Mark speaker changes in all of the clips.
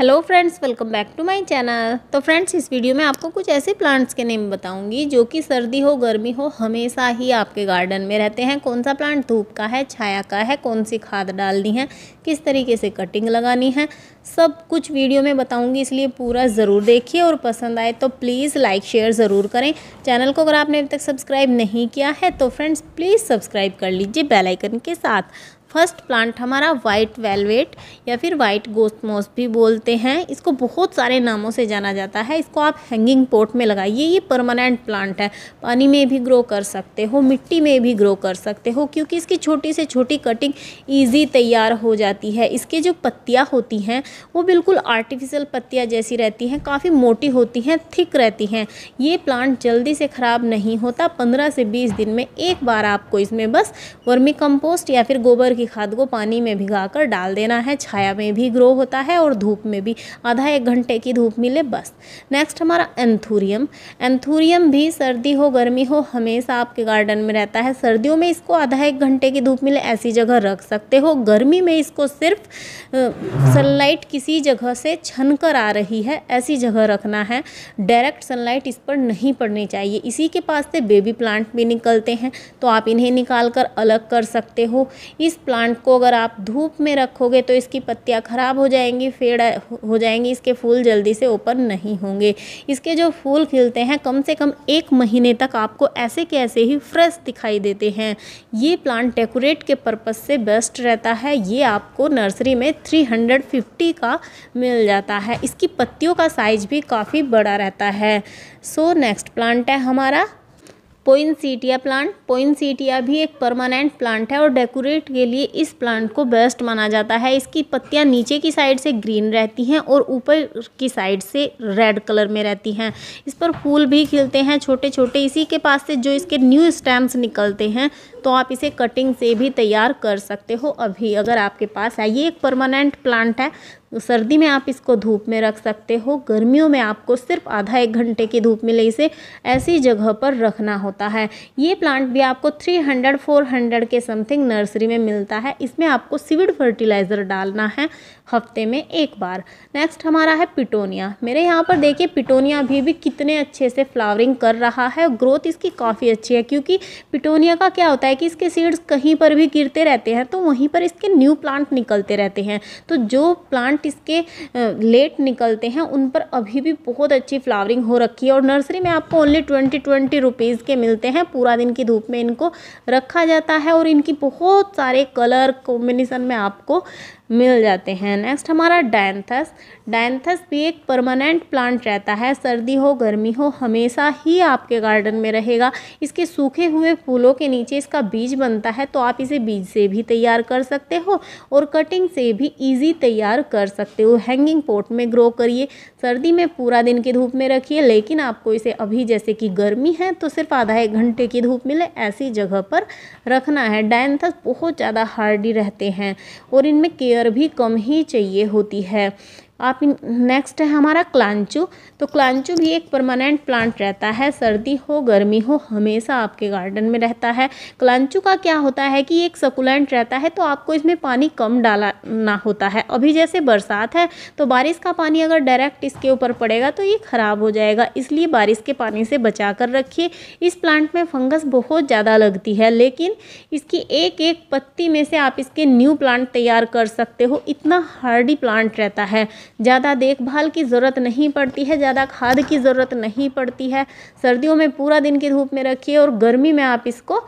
Speaker 1: hello friends welcome back to my channel तो friends इस video में आपको कुछ ऐसे प्लांट्स के नेम बताऊंगी जो कि सर्दी हो गर्मी हो हमेशा ही आपके गार्डन में रहते हैं कौन सा प्लांट धूप का है छाया का है कौन सी खाद डालनी है किस तरीके से कटिंग लगानी है सब कुछ वीडियो में बताऊंगी इसलिए पूरा ज़रूर देखिए और पसंद आए तो प्लीज़ लाइक शेयर ज़रूर करें चैनल को अगर आपने अभी तक सब्सक्राइब नहीं किया है तो फ्रेंड्स प्लीज़ सब्सक्राइब कर लीजिए बेलाइकन के साथ फर्स्ट प्लांट हमारा वाइट वेलवेट या फिर वाइट गोस्तमोस भी बोलते हैं इसको बहुत सारे नामों से जाना जाता है इसको आप हैंगिंग पोट में लगाइए ये परमानेंट प्लांट है पानी में भी ग्रो कर सकते हो मिट्टी में भी ग्रो कर सकते हो क्योंकि इसकी छोटी से छोटी कटिंग ईजी तैयार हो जाती है इसके जो पत्तियाँ होती हैं वो बिल्कुल आर्टिफिशियल पत्तियाँ जैसी रहती हैं काफ़ी मोटी होती हैं थिक रहती हैं ये प्लांट जल्दी से ख़राब नहीं होता पंद्रह से बीस दिन में एक बार आपको इसमें बस वर्मी कंपोस्ट या फिर गोबर की खाद को पानी में भिगाकर डाल देना है छाया में भी ग्रो होता है और धूप में भी आधा एक घंटे की धूप मिले बस नेक्स्ट हमारा एंथूरियम एंथूरियम भी सर्दी हो गर्मी हो हमेशा आपके गार्डन में रहता है सर्दियों में इसको आधा एक घंटे की धूप मिले ऐसी जगह रख सकते हो गर्मी में इसको सिर्फ सनलाइट किसी जगह से छन कर आ रही है ऐसी जगह रखना है डायरेक्ट सनलाइट इस पर नहीं पड़नी चाहिए इसी के पास से बेबी प्लांट भी निकलते हैं तो आप इन्हें निकाल कर अलग कर सकते हो इस प्लांट को अगर आप धूप में रखोगे तो इसकी पत्तियाँ ख़राब हो जाएंगी फेड़ हो जाएंगी इसके फूल जल्दी से ओपन नहीं होंगे इसके जो फूल खिलते हैं कम से कम एक महीने तक आपको ऐसे के ऐसे ही फ्रेश दिखाई देते हैं ये प्लांट डेकोरेट के पर्पज़ से बेस्ट रहता है ये आपको नर्सरी में थ्री का मिल जाता है इसकी पत्तियों का साइज भी काफ़ी बड़ा रहता है सो नेक्स्ट प्लांट है हमारा पोइनसीटिया प्लांट पोइनसीटिया भी एक परमानेंट प्लांट है और डेकोरेट के लिए इस प्लांट को बेस्ट माना जाता है इसकी पत्तियां नीचे की साइड से ग्रीन रहती हैं और ऊपर की साइड से रेड कलर में रहती हैं इस पर फूल भी खिलते हैं छोटे छोटे इसी के पास से जो इसके न्यू स्टैम्प्स निकलते हैं तो आप इसे कटिंग से भी तैयार कर सकते हो अभी अगर आपके पास है ये एक परमानेंट प्लांट है तो सर्दी में आप इसको धूप में रख सकते हो गर्मियों में आपको सिर्फ आधा एक घंटे की धूप मिले इसे ऐसी जगह पर रखना होता है ये प्लांट भी आपको 300 400 के समथिंग नर्सरी में मिलता है इसमें आपको सीविड फर्टिलाइज़र डालना है हफ्ते में एक बार नेक्स्ट हमारा है पिटोनिया मेरे यहाँ पर देखिए पिटोनिया अभी भी कितने अच्छे से फ्लावरिंग कर रहा है ग्रोथ इसकी काफ़ी अच्छी है क्योंकि पिटोनिया का क्या होता है कि इसके सीड्स कहीं पर भी गिरते रहते हैं तो वहीं पर इसके न्यू प्लांट निकलते रहते हैं तो जो प्लांट इसके लेट निकलते हैं उन पर अभी भी बहुत अच्छी फ्लावरिंग हो रखी है और नर्सरी में आपको ओनली ट्वेंटी ट्वेंटी रुपीज़ के मिलते हैं पूरा दिन की धूप में इनको रखा जाता है और इनकी बहुत सारे कलर कॉम्बिनेसन में आपको मिल जाते हैं नेक्स्ट हमारा डैंथस डायंथस भी एक परमानेंट प्लांट रहता है सर्दी हो गर्मी हो हमेशा ही आपके गार्डन में रहेगा इसके सूखे हुए फूलों के नीचे इसका बीज बनता है तो आप इसे बीज से भी तैयार कर सकते हो और कटिंग से भी ईजी तैयार कर सकते हो हैंगिंग पोट में ग्रो करिए सर्दी में पूरा दिन की धूप में रखिए लेकिन आपको इसे अभी जैसे कि गर्मी है तो सिर्फ आधा एक घंटे की धूप मिले ऐसी जगह पर रखना है डायंथस बहुत ज़्यादा हार्डी रहते हैं और इनमें केयर भी कम ही चाहिए होती है आप नेक्स्ट है हमारा क्लांचू तो क्लांचू भी एक परमानेंट प्लांट रहता है सर्दी हो गर्मी हो हमेशा आपके गार्डन में रहता है क्लांचू का क्या होता है कि एक सकुलेंट रहता है तो आपको इसमें पानी कम डालना होता है अभी जैसे बरसात है तो बारिश का पानी अगर डायरेक्ट इसके ऊपर पड़ेगा तो ये ख़राब हो जाएगा इसलिए बारिश के पानी से बचा कर रखिए इस प्लांट में फंगस बहुत ज़्यादा लगती है लेकिन इसकी एक एक पत्ती में से आप इसके न्यू प्लांट तैयार कर सकते हो इतना हार्डी प्लांट रहता है ज़्यादा देखभाल की ज़रूरत नहीं पड़ती है ज़्यादा खाद की ज़रूरत नहीं पड़ती है सर्दियों में पूरा दिन की धूप में रखिए और गर्मी में आप इसको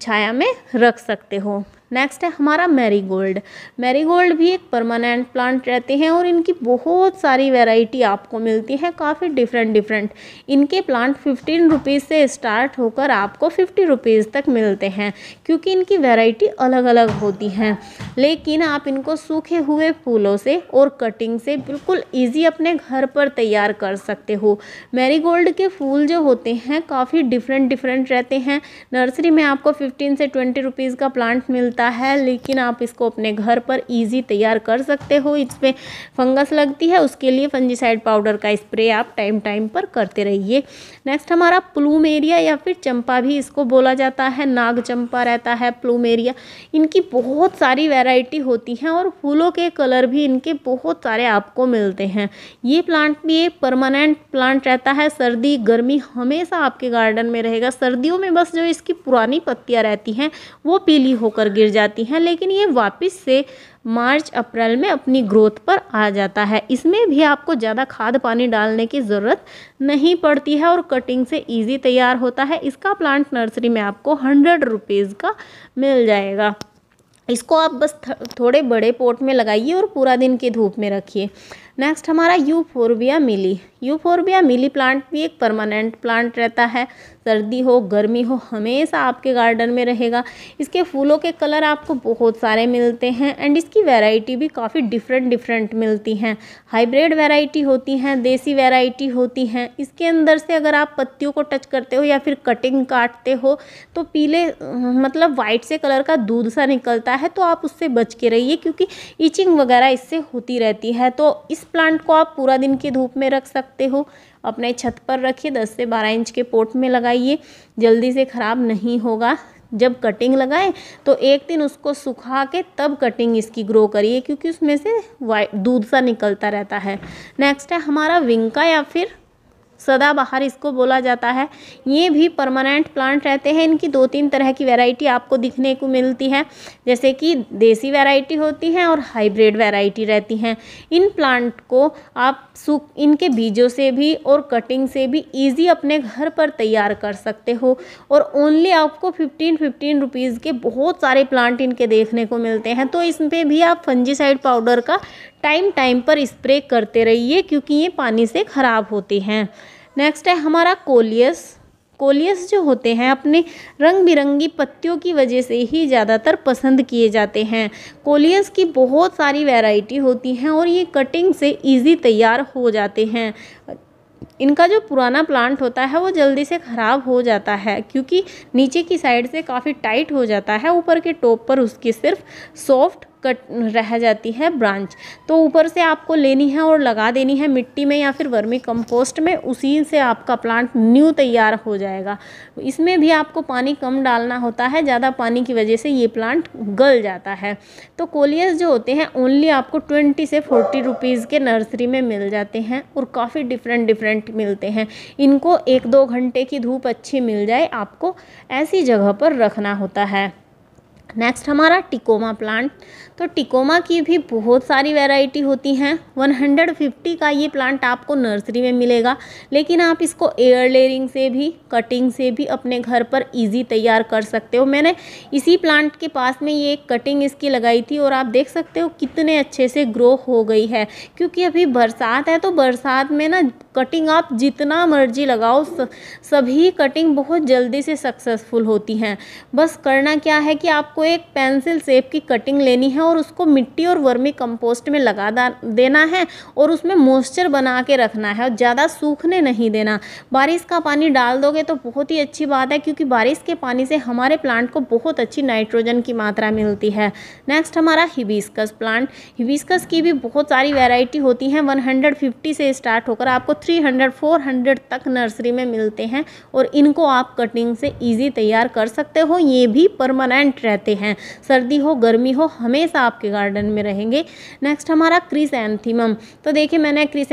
Speaker 1: छाया में रख सकते हो नेक्स्ट है हमारा मैरीगोल्ड मैरीगोल्ड भी एक परमानेंट प्लांट रहते हैं और इनकी बहुत सारी वेराइटी आपको मिलती है काफ़ी डिफरेंट डिफरेंट इनके प्लांट फिफ्टीन रुपीज़ से स्टार्ट होकर आपको फिफ्टी रुपीज़ तक मिलते हैं क्योंकि इनकी वेराइटी अलग अलग होती हैं लेकिन आप इनको सूखे हुए फूलों से और कटिंग से बिल्कुल ईजी अपने घर पर तैयार कर सकते हो मैरीगोल्ड के फूल जो होते हैं काफ़ी डिफरेंट डिफरेंट रहते हैं नर्सरी में आपको फिफ्टीन से ट्वेंटी रुपीज़ का प्लांट मिलता मिलता है लेकिन आप इसको अपने घर पर ईजी तैयार कर सकते हो इसमें फंगस लगती है उसके लिए फंजीसाइड पाउडर का स्प्रे आप टाइम टाइम पर करते रहिए नेक्स्ट हमारा प्लूम एरिया या फिर चंपा भी इसको बोला जाता है नाग चंपा रहता है प्लूम एरिया इनकी बहुत सारी वेराइटी होती हैं और फूलों के कलर भी इनके बहुत सारे आपको मिलते हैं ये प्लांट भी एक परमानेंट प्लांट रहता है सर्दी गर्मी हमेशा आपके गार्डन में रहेगा सर्दियों में बस जो इसकी पुरानी पत्तियां रहती हैं वो पीली होकर गिर जाती हैं लेकिन ये वापस से मार्च अप्रैल में अपनी ग्रोथ पर आ जाता है इसमें भी आपको ज़्यादा खाद पानी डालने की ज़रूरत नहीं पड़ती है और कटिंग से ईजी तैयार होता है इसका प्लांट नर्सरी में आपको हंड्रेड रुपीज़ का मिल जाएगा इसको आप बस थोड़े बड़े पोट में लगाइए और पूरा दिन की धूप में रखिए नेक्स्ट हमारा euphorbia milii euphorbia milii plant भी एक परमानेंट प्लांट रहता है सर्दी हो गर्मी हो हमेशा आपके गार्डन में रहेगा इसके फूलों के कलर आपको बहुत सारे मिलते हैं एंड इसकी वैरायटी भी काफ़ी डिफरेंट डिफरेंट मिलती हैं हाइब्रिड वैरायटी होती हैं देसी वैरायटी होती हैं इसके अंदर से अगर आप पत्तियों को टच करते हो या फिर कटिंग काटते हो तो पीले मतलब वाइट से कलर का दूध सा निकलता है तो आप उससे बच के रहिए क्योंकि इचिंग वगैरह इससे होती रहती है तो इस प्लांट को आप पूरा दिन की धूप में रख सकते हो अपने छत पर रखिए दस से बारह इंच के पोट में लगाइए जल्दी से ख़राब नहीं होगा जब कटिंग लगाएं तो एक दिन उसको सुखा के तब कटिंग इसकी ग्रो करिए क्योंकि उसमें से वाइट दूध सा निकलता रहता है नेक्स्ट है हमारा विंका या फिर सदाबहार इसको बोला जाता है ये भी परमानेंट प्लांट रहते हैं इनकी दो तीन तरह की वैरायटी आपको दिखने को मिलती है जैसे कि देसी वैरायटी होती हैं और हाइब्रिड वैरायटी रहती हैं इन प्लांट को आप सूख इनके बीजों से भी और कटिंग से भी ईजी अपने घर पर तैयार कर सकते हो और ओनली आपको फिफ्टीन फिफ्टीन रुपीज़ के बहुत सारे प्लांट इनके देखने को मिलते हैं तो इस भी आप फंजीसाइड पाउडर का टाइम टाइम पर स्प्रे करते रहिए क्योंकि ये पानी से ख़राब होते हैं नेक्स्ट है हमारा कोलियस कोलियस जो होते हैं अपने रंग बिरंगी पत्तियों की वजह से ही ज़्यादातर पसंद किए जाते हैं कोलियस की बहुत सारी वैरायटी होती हैं और ये कटिंग से इजी तैयार हो जाते हैं इनका जो पुराना प्लांट होता है वो जल्दी से ख़राब हो जाता है क्योंकि नीचे की साइड से काफ़ी टाइट हो जाता है ऊपर के टॉप पर उसकी सिर्फ सॉफ्ट कट रह जाती है ब्रांच तो ऊपर से आपको लेनी है और लगा देनी है मिट्टी में या फिर वर्मी कंपोस्ट में उसी से आपका प्लांट न्यू तैयार हो जाएगा इसमें भी आपको पानी कम डालना होता है ज़्यादा पानी की वजह से ये प्लांट गल जाता है तो कोलियस जो होते हैं ओनली आपको ट्वेंटी से फोर्टी रुपीज़ के नर्सरी में मिल जाते हैं और काफ़ी डिफरेंट डिफरेंट मिलते हैं इनको एक दो घंटे की धूप अच्छी मिल जाए आपको ऐसी जगह पर रखना होता है नेक्स्ट हमारा टिकोमा प्लांट तो टिकोमा की भी बहुत सारी वैरायटी होती हैं 150 का ये प्लांट आपको नर्सरी में मिलेगा लेकिन आप इसको एयर लेयरिंग से भी कटिंग से भी अपने घर पर इजी तैयार कर सकते हो मैंने इसी प्लांट के पास में ये एक कटिंग इसकी लगाई थी और आप देख सकते हो कितने अच्छे से ग्रो हो गई है क्योंकि अभी बरसात है तो बरसात में ना कटिंग आप जितना मर्जी लगाओ सभी कटिंग बहुत जल्दी से सक्सेसफुल होती हैं बस करना क्या है कि आपको एक पेंसिल सेप की कटिंग लेनी है और उसको मिट्टी और वर्मी कंपोस्ट में लगा देना है और उसमें मॉइस्चर बना के रखना है और ज़्यादा सूखने नहीं देना बारिश का पानी डाल दोगे तो बहुत ही अच्छी बात है क्योंकि बारिश के पानी से हमारे प्लांट को बहुत अच्छी नाइट्रोजन की मात्रा मिलती है नेक्स्ट हमारा हिबिस्कस प्लांट हिबिस्कस की भी बहुत सारी वेराइटी होती हैं वन से स्टार्ट होकर आपको थ्री हंड्रेड फोर हंड्रेड तक नर्सरी में मिलते हैं और इनको आप कटिंग से ईजी तैयार कर सकते हो ये भी परमानेंट रहते हैं सर्दी हो गर्मी हो हमेशा आपके गार्डन में रहेंगे नेक्स्ट हमारा क्रिस तो देखिए मैंने क्रिस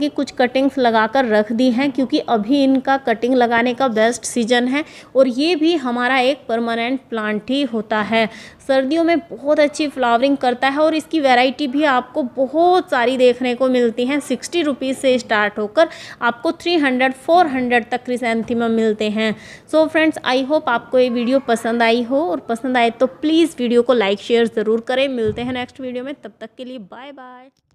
Speaker 1: की कुछ कटिंग्स लगाकर रख दी हैं क्योंकि अभी इनका कटिंग लगाने का बेस्ट सीजन है और ये भी हमारा एक परमानेंट प्लांट ही होता है सर्दियों में बहुत अच्छी फ्लावरिंग करता है और इसकी वैरायटी भी आपको बहुत सारी देखने को मिलती हैं सिक्सटी रुपीज़ से स्टार्ट हो होकर आपको 300 400 तक क्रिसेंथीमम मिलते हैं सो फ्रेंड्स आई होप आपको ये वीडियो पसंद आई हो और पसंद आए तो प्लीज़ वीडियो को लाइक शेयर ज़रूर करें मिलते हैं नेक्स्ट वीडियो में तब तक के लिए बाय बाय